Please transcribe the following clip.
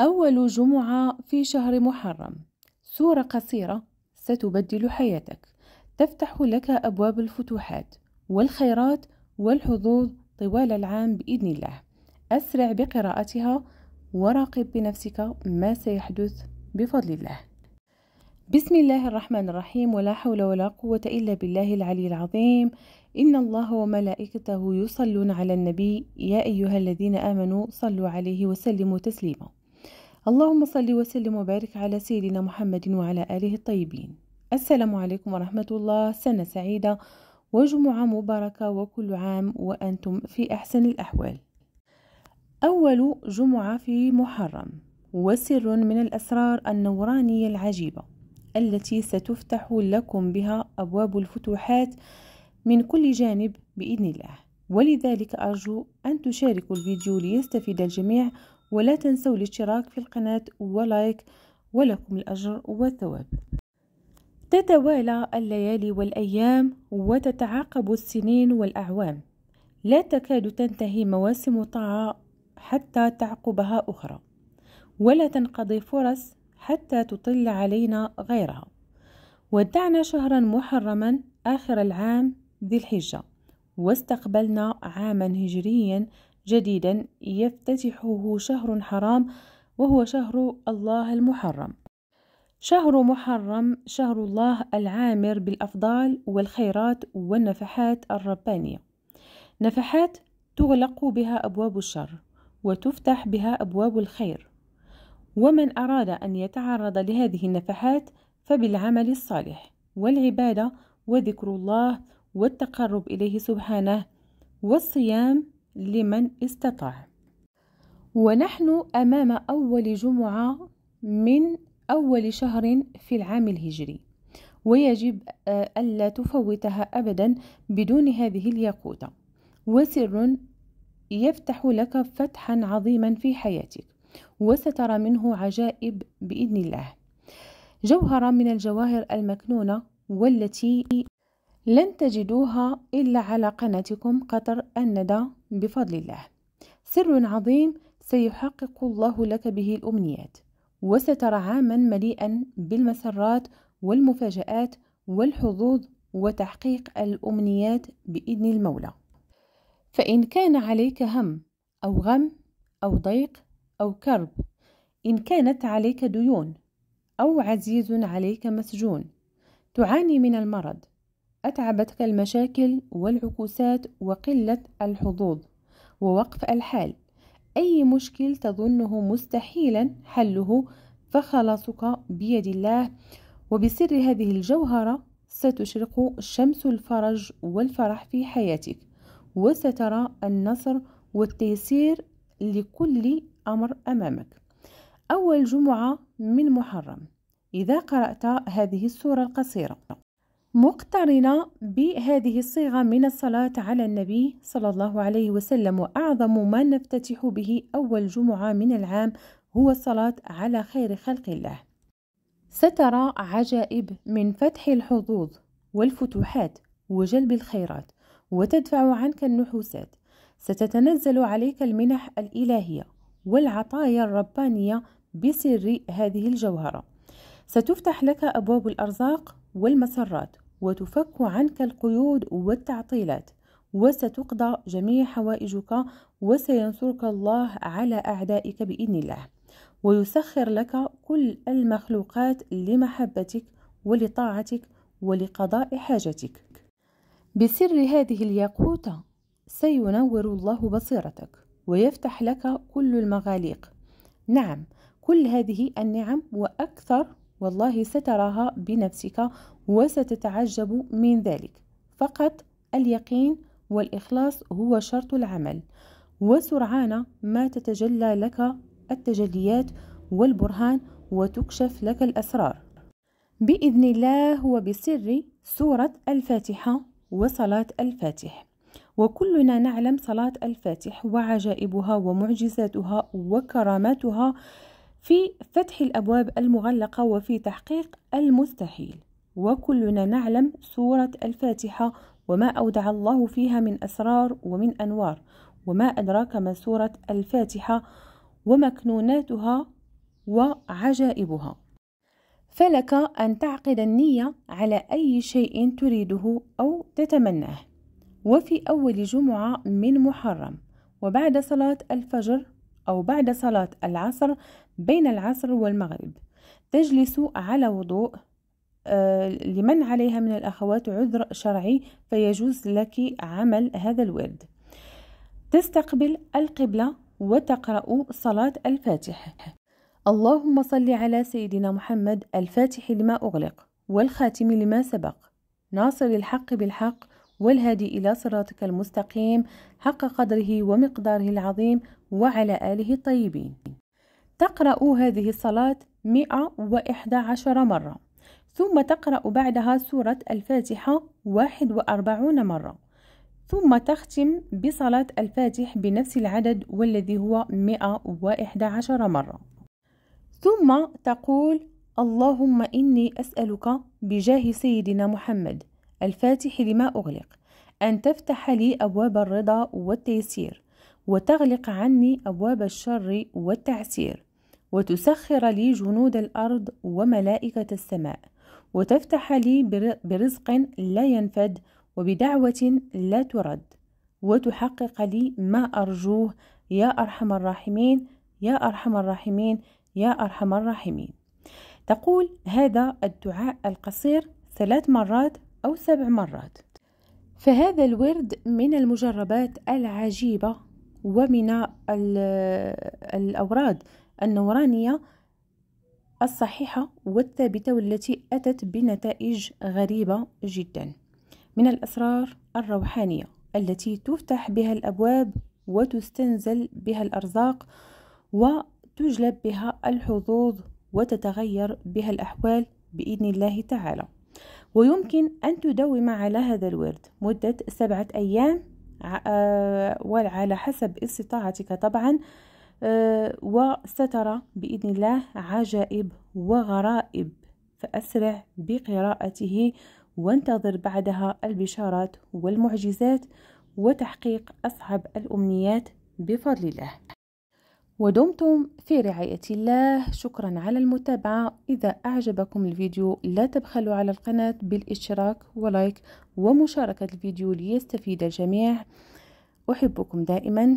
أول جمعة في شهر محرم سورة قصيرة ستبدل حياتك تفتح لك أبواب الفتوحات والخيرات والحظوظ طوال العام بإذن الله أسرع بقراءتها وراقب بنفسك ما سيحدث بفضل الله بسم الله الرحمن الرحيم ولا حول ولا قوة إلا بالله العلي العظيم إن الله وملائكته يصلون على النبي يا أيها الذين آمنوا صلوا عليه وسلموا تسليما اللهم صل وسلم وبارك على سيدنا محمد وعلى آله الطيبين السلام عليكم ورحمة الله سنة سعيدة وجمعة مباركة وكل عام وأنتم في أحسن الأحوال أول جمعة في محرم وسر من الأسرار النورانية العجيبة التي ستفتح لكم بها أبواب الفتوحات من كل جانب بإذن الله ولذلك أرجو أن تشاركوا الفيديو ليستفيد الجميع ولا تنسوا الاشتراك في القناة ولايك ولكم الأجر والثواب تتوالى الليالي والأيام وتتعاقب السنين والأعوام لا تكاد تنتهي مواسم طاعة حتى تعقبها أخرى ولا تنقضي فرص حتى تطل علينا غيرها ودعنا شهرا محرما آخر العام ذي الحجة واستقبلنا عاما هجريا جديدا يفتتحه شهر حرام وهو شهر الله المحرم شهر محرم شهر الله العامر بالأفضال والخيرات والنفحات الربانية نفحات تغلق بها أبواب الشر وتفتح بها أبواب الخير ومن أراد أن يتعرض لهذه النفحات فبالعمل الصالح والعبادة وذكر الله والتقرب إليه سبحانه والصيام لمن استطاع ونحن أمام أول جمعة من أول شهر في العام الهجري ويجب آه، ألا تفوتها أبدا بدون هذه الياقوتة وسر يفتح لك فتحا عظيما في حياتك وسترى منه عجائب بإذن الله جوهرة من الجواهر المكنونة والتي لن تجدوها إلا على قناتكم قطر الندى بفضل الله سر عظيم سيحقق الله لك به الامنيات وسترى عاما مليئا بالمسرات والمفاجات والحظوظ وتحقيق الامنيات باذن المولى فان كان عليك هم او غم او ضيق او كرب ان كانت عليك ديون او عزيز عليك مسجون تعاني من المرض أتعبتك المشاكل والعكوسات وقلة الحظوظ ووقف الحال أي مشكل تظنه مستحيلا حله فخلاصك بيد الله وبسر هذه الجوهرة ستشرق شمس الفرج والفرح في حياتك وسترى النصر والتيسير لكل أمر أمامك أول جمعة من محرم إذا قرأت هذه السورة القصيرة مقترنة بهذه الصيغة من الصلاة على النبي صلى الله عليه وسلم وأعظم ما نفتتح به أول جمعة من العام هو الصلاة على خير خلق الله سترى عجائب من فتح الحظوظ والفتوحات وجلب الخيرات وتدفع عنك النحوسات ستتنزل عليك المنح الإلهية والعطايا الربانية بسر هذه الجوهرة ستفتح لك أبواب الأرزاق والمسرات وتفك عنك القيود والتعطيلات وستقضى جميع حوائجك وسينصرك الله على أعدائك بإذن الله ويسخر لك كل المخلوقات لمحبتك ولطاعتك ولقضاء حاجتك بسر هذه الياقوتة سينور الله بصيرتك ويفتح لك كل المغاليق نعم كل هذه النعم وأكثر والله ستراها بنفسك وستتعجب من ذلك فقط اليقين والإخلاص هو شرط العمل وسرعان ما تتجلى لك التجليات والبرهان وتكشف لك الأسرار بإذن الله وبسر سورة الفاتحة وصلاة الفاتح وكلنا نعلم صلاة الفاتح وعجائبها ومعجزاتها وكراماتها في فتح الأبواب المغلقة وفي تحقيق المستحيل وكلنا نعلم سورة الفاتحة وما أودع الله فيها من أسرار ومن أنوار وما أدراك ما سورة الفاتحة ومكنوناتها وعجائبها فلك أن تعقد النية على أي شيء تريده أو تتمناه وفي أول جمعة من محرم وبعد صلاة الفجر أو بعد صلاة العصر بين العصر والمغرب تجلس على وضوء آه، لمن عليها من الأخوات عذر شرعي فيجوز لك عمل هذا الورد تستقبل القبلة وتقرأ صلاة الفاتحة اللهم صل على سيدنا محمد الفاتح لما أغلق والخاتم لما سبق ناصر الحق بالحق والهادي إلى صراطك المستقيم حق قدره ومقداره العظيم وعلى آله الطيبين تقرأ هذه الصلاة 111 مرة ثم تقرأ بعدها سورة الفاتحة 41 مرة ثم تختم بصلاة الفاتح بنفس العدد والذي هو 111 مرة ثم تقول اللهم إني أسألك بجاه سيدنا محمد الفاتح لما أغلق أن تفتح لي أبواب الرضا والتيسير وتغلق عني أبواب الشر والتعسير وتسخر لي جنود الأرض وملائكة السماء وتفتح لي برزق لا ينفد وبدعوة لا ترد وتحقق لي ما أرجوه يا أرحم الراحمين يا أرحم الراحمين يا أرحم الراحمين تقول هذا الدعاء القصير ثلاث مرات أو سبع مرات فهذا الورد من المجربات العجيبة ومن الأوراد النورانية الصحيحة والثابتة والتي أتت بنتائج غريبة جدا من الأسرار الروحانية التي تفتح بها الأبواب وتستنزل بها الأرزاق وتجلب بها الحظوظ وتتغير بها الأحوال بإذن الله تعالى ويمكن أن تدوم على هذا الورد مدة سبعة أيام آه، وعلى حسب استطاعتك طبعا آه، وسترى بإذن الله عجائب وغرائب فأسرع بقراءته وانتظر بعدها البشارات والمعجزات وتحقيق أصعب الأمنيات بفضل الله ودمتم في رعاية الله شكرا على المتابعة إذا أعجبكم الفيديو لا تبخلوا على القناة بالاشتراك ولايك ومشاركة الفيديو ليستفيد الجميع أحبكم دائما